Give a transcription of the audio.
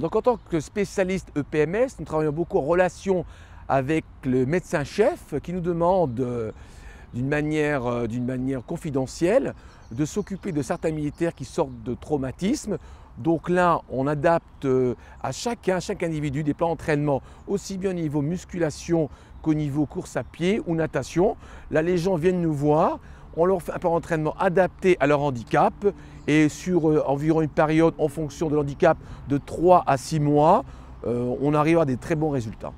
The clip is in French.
donc en tant que spécialiste EPMS, nous travaillons beaucoup en relation avec le médecin-chef qui nous demande euh, euh, d'une manière, confidentielle de s'occuper de certains militaires qui sortent de traumatisme. Donc là, on adapte euh, à chacun, chaque individu, des plans d'entraînement, aussi bien au niveau musculation qu'au niveau course à pied ou natation. La les gens viennent nous voir, on leur fait un plan d'entraînement adapté à leur handicap et sur euh, environ une période en fonction de l'handicap de 3 à 6 mois, euh, on arrive à des très bons résultats.